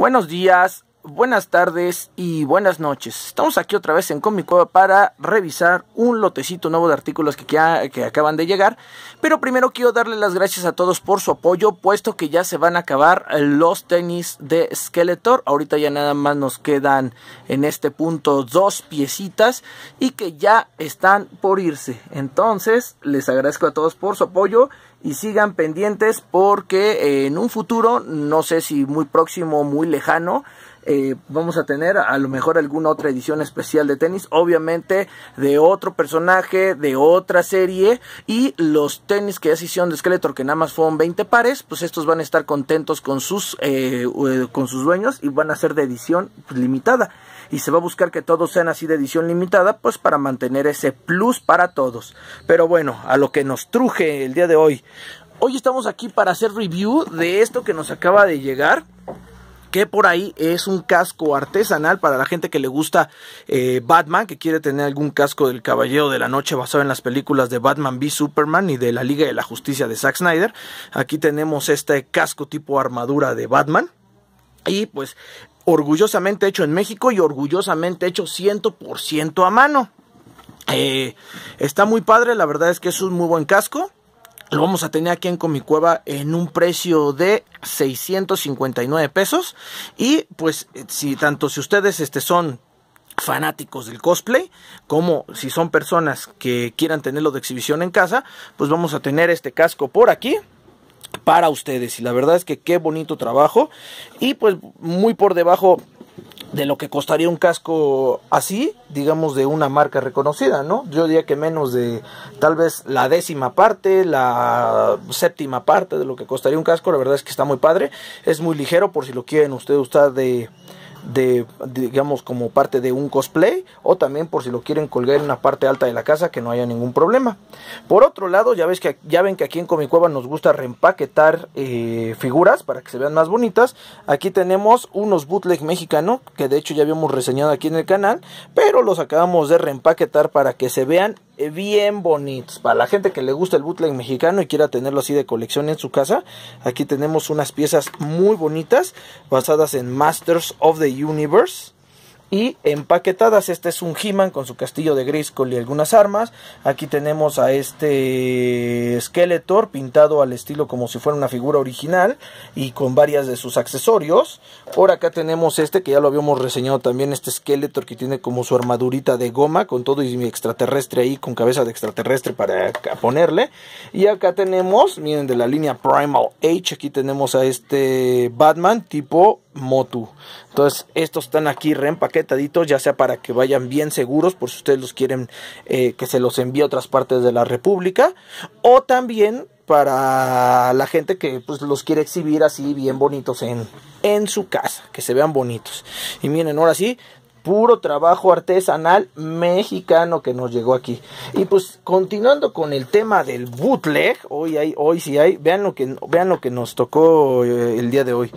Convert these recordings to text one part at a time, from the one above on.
Buenos días, buenas tardes y buenas noches. Estamos aquí otra vez en Comic para revisar un lotecito nuevo de artículos que, acaban de llegar. Pero primero quiero darle las gracias a todos por su apoyo, puesto que ya se van a acabar eh, los tenis de Skeletor. Ahorita ya nada más nos quedan en este punto dos piecitas y que ya están por irse. Entonces, les agradezco a todos por su apoyo y sigan pendientes porque eh, en un futuro, no sé si muy próximo o muy lejano, eh, vamos a tener a lo mejor alguna otra edición especial de tenis, obviamente de otro personaje, de otra serie y los tenis que ya se hicieron de Skeletor que nada más fueron 20 pares, pues estos van a estar contentos con sus, eh, eh, con sus dueños y van a ser de edición limitada y se va a buscar que todos sean así de edición limitada, pues para mantener ese plus para todos. Pero bueno, a lo que nos truje el día de hoy. Hoy estamos aquí para hacer review de esto que nos acaba de llegar que por ahí es un casco artesanal para la gente que le gusta eh, Batman, que quiere tener algún casco del Caballero de la Noche basado en las películas de Batman v Superman y de la Liga de la Justicia de Zack Snyder. Aquí tenemos este casco tipo armadura de Batman. Y pues orgullosamente hecho en México y orgullosamente hecho 100% a mano. Eh, está muy padre, la verdad es que es un muy buen casco lo vamos a tener aquí en Comicueva en un precio de 659 pesos. Y pues si tanto si ustedes este, son fanáticos del cosplay, como si son personas que quieran tenerlo de exhibición en casa, pues vamos a tener este casco por aquí para ustedes y la verdad es que qué bonito trabajo y pues muy por debajo de lo que costaría un casco así, digamos, de una marca reconocida, ¿no? Yo diría que menos de tal vez la décima parte, la séptima parte de lo que costaría un casco, la verdad es que está muy padre, es muy ligero por si lo quieren ustedes usar de de, digamos, como parte de un cosplay o también por si lo quieren colgar en una parte alta de la casa que no haya ningún problema. Por otro lado, ya, ves que, ya ven que aquí en Comicueva nos gusta reempaquetar eh, figuras para que se vean más bonitas. Aquí tenemos unos bootleg mexicano que de hecho ya habíamos reseñado aquí en el canal, pero los acabamos de reempaquetar para que se vean eh, bien bonitos. Para la gente que le gusta el bootleg mexicano y quiera tenerlo así de colección en su casa, aquí tenemos unas piezas muy bonitas basadas en Masters of the Universe y empaquetadas. Este es un He-Man con su castillo de Grayskull y algunas armas. Aquí tenemos a este Skeletor pintado al estilo como si fuera una figura original y con varias de sus accesorios. Por acá tenemos este que ya lo habíamos reseñado también, este Skeletor que tiene como su armadurita de goma con todo y mi extraterrestre ahí con cabeza de extraterrestre para ponerle. Y acá tenemos, miren, de la línea Primal H, aquí tenemos a este Batman tipo Motu. Entonces, estos están aquí reempaquetaditos, ya sea para que vayan bien seguros, por si ustedes los quieren eh, que se los envíe a otras partes de la República, o también para la gente que pues, los quiere exhibir así bien bonitos en, en su casa, que se vean bonitos. Y miren, ahora sí, puro trabajo artesanal mexicano que nos llegó aquí. Y pues continuando con el tema del bootleg, hoy hay, hoy sí hay, vean lo que, vean lo que nos tocó eh, el día de hoy.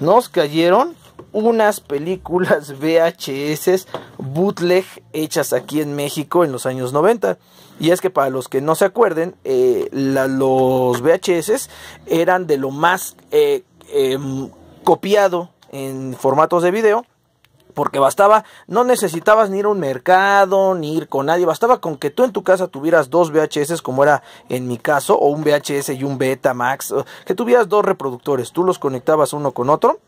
Nos cayeron unas películas VHS bootleg hechas aquí en México en los años 90. Y es que para los que no se acuerden, eh, los VHS eran de lo más eh, em, copiado en formatos de video porque bastaba, no necesitabas ni ir a un mercado, ni ir con nadie, bastaba con que tú en tu casa tuvieras dos VHS como era en mi caso, o un VHS y un Betamax, que tuvieras dos reproductores, tú los conectabas uno con otro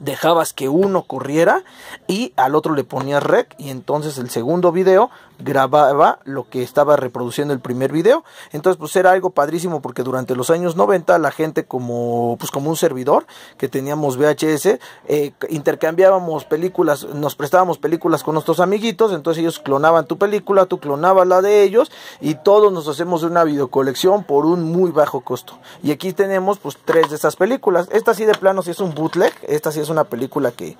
dejabas que uno corriera y al otro le ponías rec y entonces el segundo video grababa lo que estaba reproduciendo el primer video. Entonces pues era algo padrísimo porque durante los años 90 la gente como pues como un servidor que teníamos VHS eh, intercambiábamos películas, nos prestábamos películas con nuestros amiguitos, entonces ellos clonaban tu película, tú clonabas la de ellos y todos nos hacemos una videocolección por un muy bajo costo. Y aquí tenemos pues tres de esas películas. Esta sí de plano si es un bootleg, esta sí es una película que,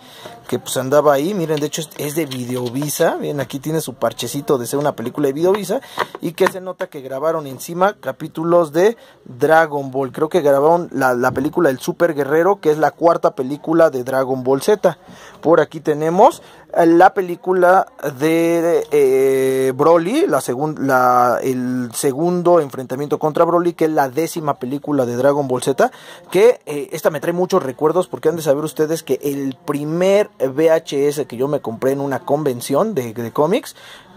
pues andaba ahí. Miren, de hecho es de Videovisa. Bien, aquí tiene su parchecito de ser una película de Videovisa. Y que se nota que grabaron encima capítulos de Dragon Ball. Creo que grabaron la, la película El Super Guerrero, que es la cuarta película de Dragon Ball Z. Por aquí tenemos la película de eh, Broly, la segunda el segundo enfrentamiento contra Broly, que es la décima película de Dragon Ball Z, que eh, esta me trae muchos recuerdos porque han de saber ustedes que el primer VHS que yo me compré en una convención de, cómics,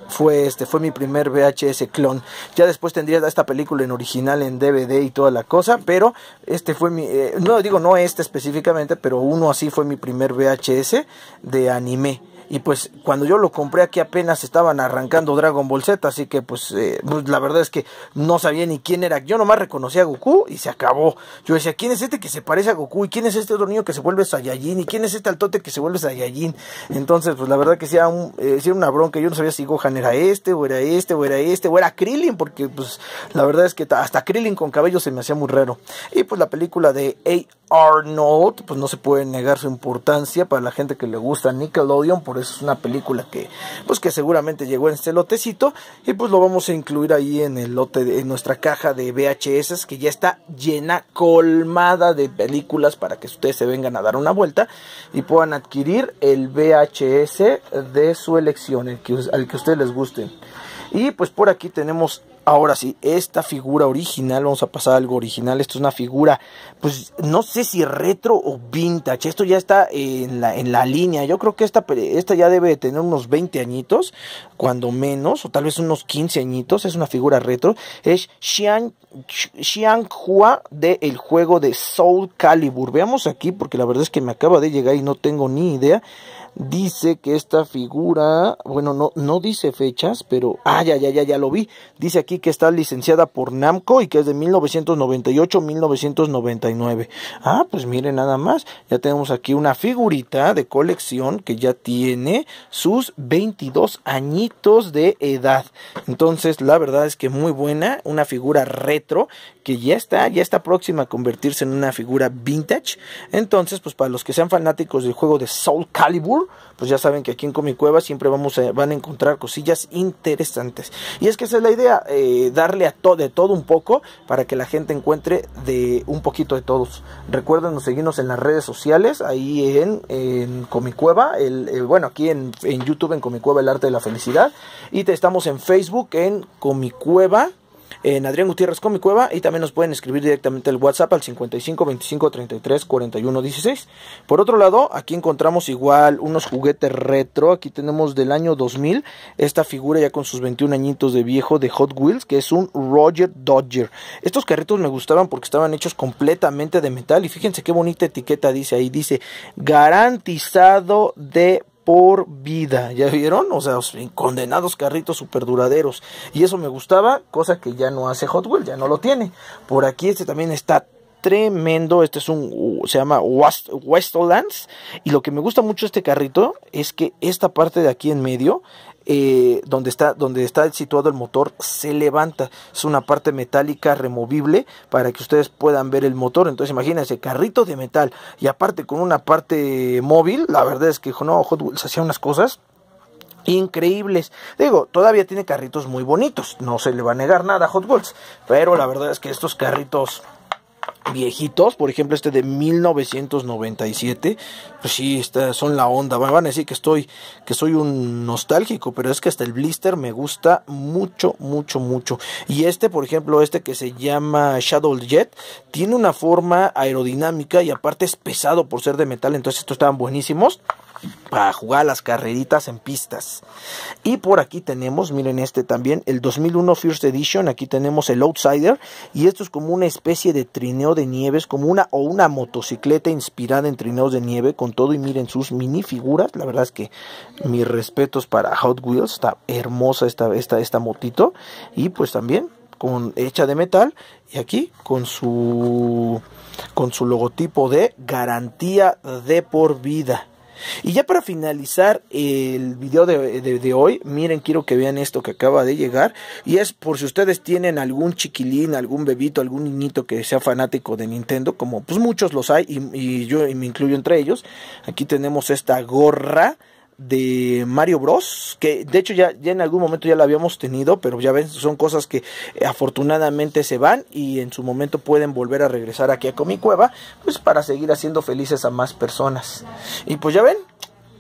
fue este fue mi primer VHS clon. Ya después tendría esta película en original en DVD y toda la cosa, pero este fue mi eh, no digo no este específicamente, pero uno así fue mi primer VHS de anime. Y pues cuando yo lo compré aquí apenas estaban arrancando Dragon Ball Z, así que pues, eh, pues la verdad es que no sabía ni quién era. Yo nomás reconocí a Goku y se acabó. Yo decía, ¿quién es este que se parece a Goku? ¿Y quién es este otro niño que se vuelve Saiyajin? ¿Y quién es este altote que se vuelve Saiyajin? Entonces, pues la verdad que sí era, un, eh, una bronca. Yo no sabía si Gohan era este, o era este, o era este, o era Krillin, porque pues la verdad es que hasta Krillin con cabello se me hacía muy raro. Y pues la película de A.R. Note... pues no se puede negar su importancia para la gente que le gusta Nickelodeon, por es una película que pues que seguramente llegó en este lotecito y pues lo vamos a incluir ahí en el lote de nuestra caja de VHS que ya está llena colmada de películas para que ustedes se vengan a dar una vuelta y puedan adquirir el VHS de su elección el que, al que ustedes les guste. y pues por aquí tenemos Ahora sí, esta figura original, vamos a pasar a algo original, esto es una figura, pues no sé si retro o vintage, esto ya está en la, en la línea, yo creo que esta, esta ya debe de tener unos 20 añitos, cuando menos, o tal vez unos 15 añitos, es una figura retro, es Xiang, Hua de El juego de Soul Calibur, veamos aquí porque la verdad es que me acaba de llegar y no tengo ni idea, dice que esta figura, bueno, no, no dice fechas, pero, ah, ya, ya, ya, ya lo vi, dice aquí que está licenciada por Namco y que es de 1998-1999. Ah, pues mire nada más, ya tenemos aquí una figurita de colección que ya tiene sus 22 añitos de edad. Entonces, la verdad es que muy buena, una figura retro que ya está, ya está próxima a convertirse en una figura vintage. Entonces, pues para los que sean fanáticos del juego de Soul Calibur, pues ya saben que aquí en ComiCueva Cueva siempre vamos van a encontrar cosillas interesantes. Y es que esa es la idea, eh, darle a de todo un poco para que la gente encuentre de un poquito de todos. Recuerden seguirnos en las redes sociales, ahí en, en Comicueva, el, bueno, aquí en, en YouTube en Comicueva el arte de la felicidad y te estamos en Facebook en Comicueva en Adrián Gutiérrez con mi cueva y también nos pueden escribir directamente el WhatsApp al 55 25 33 41 16. Por otro lado, aquí encontramos igual unos juguetes retro. Aquí tenemos del año 2000 esta figura ya con sus 21 añitos de viejo de Hot Wheels que es un Roger Dodger. Estos carritos me gustaban porque estaban hechos completamente de metal y fíjense qué bonita etiqueta dice ahí. Dice garantizado de por vida. ¿Ya vieron? O sea, condenados carritos super duraderos. Y eso me gustaba, cosa que ya no hace Hot Wheels, ya no lo tiene. Por aquí este también está tremendo. Este es un, se llama West, Westlands. Y lo que me gusta mucho este carrito es que esta parte de aquí en medio, eh, donde, está, donde está situado el motor, se levanta. Es una parte metálica removible para que ustedes puedan ver el motor. Entonces imagínense, carrito de metal y aparte con una parte móvil. La verdad es que Hot Wheels hacía unas cosas increíbles. Digo, todavía tiene carritos muy bonitos, no se le va a negar nada a Hot Wheels, pero la verdad es que estos carritos viejitos, por ejemplo este de 1997, pues sí, son la onda, van a decir que estoy, que soy un nostálgico, pero es que hasta el blister me gusta mucho, mucho, mucho. Y este, por ejemplo, este que se llama Shadow Jet, tiene una forma aerodinámica y aparte es pesado por ser de metal, entonces estos estaban buenísimos para jugar las carreritas en pistas. Y por aquí tenemos, miren este también, el 2001 First Edition, aquí tenemos el Outsider y esto es como una especie de trineo de nieves, como una o una motocicleta inspirada en trineos de nieve con todo y miren sus minifiguras, la verdad es que mis respetos para Hot Wheels, está hermosa esta, esta, esta motito y pues también con hecha de metal y aquí con su con su logotipo de garantía de por vida y ya para finalizar el video de, hoy, miren, quiero que vean esto que acaba de llegar. Y es por si ustedes tienen algún chiquilín, algún bebito, algún niñito que sea fanático de Nintendo, como pues muchos los hay y, yo me incluyo entre ellos. Aquí tenemos esta gorra de Mario Bros. Que de hecho ya, en algún momento ya la habíamos tenido, pero ya ven, son cosas que eh, afortunadamente se van y en su momento pueden volver a regresar aquí a Comic Cueva, pues para seguir haciendo felices a más personas. Y pues ya ven,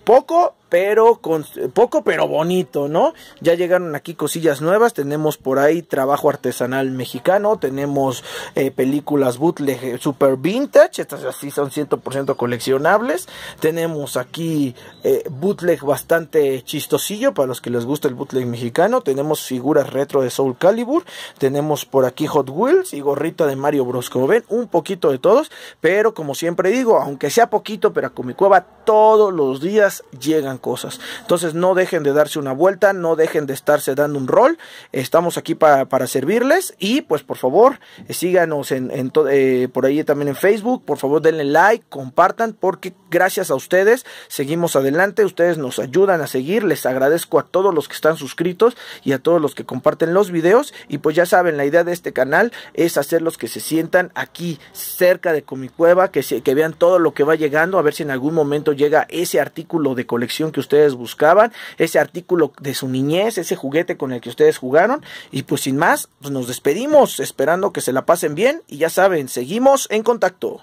poco pero con, poco pero bonito, ¿no? Ya llegaron aquí cosillas nuevas, tenemos por ahí trabajo artesanal mexicano, tenemos eh, películas bootleg eh, super vintage, estas así son 100% coleccionables, tenemos aquí eh, bootleg bastante chistosillo para los que les gusta el bootleg mexicano, tenemos figuras retro de Soul Calibur, tenemos por aquí Hot Wheels y gorrita de Mario Bros, como ven, un poquito de todos, pero como siempre digo, aunque sea poquito, pero a Cueva todos los días llegan cosas. Entonces no dejen de darse una vuelta, no dejen de estarse dando un rol. Estamos aquí para, servirles y pues por favor eh, síganos en, eh, por ahí también en Facebook. Por favor denle like, compartan porque gracias a ustedes seguimos adelante. Ustedes nos ayudan a seguir. Les agradezco a todos los que están suscritos y a todos los que comparten los videos. Y pues ya saben, la idea de este canal es hacerlos que se sientan aquí cerca de Comicueva, que, que vean todo lo que va llegando, a ver si en algún momento llega ese artículo de colección que ustedes buscaban, ese artículo de su niñez, ese juguete con el que ustedes jugaron. Y pues sin más, pues nos despedimos esperando que se la pasen bien y ya saben, seguimos en contacto.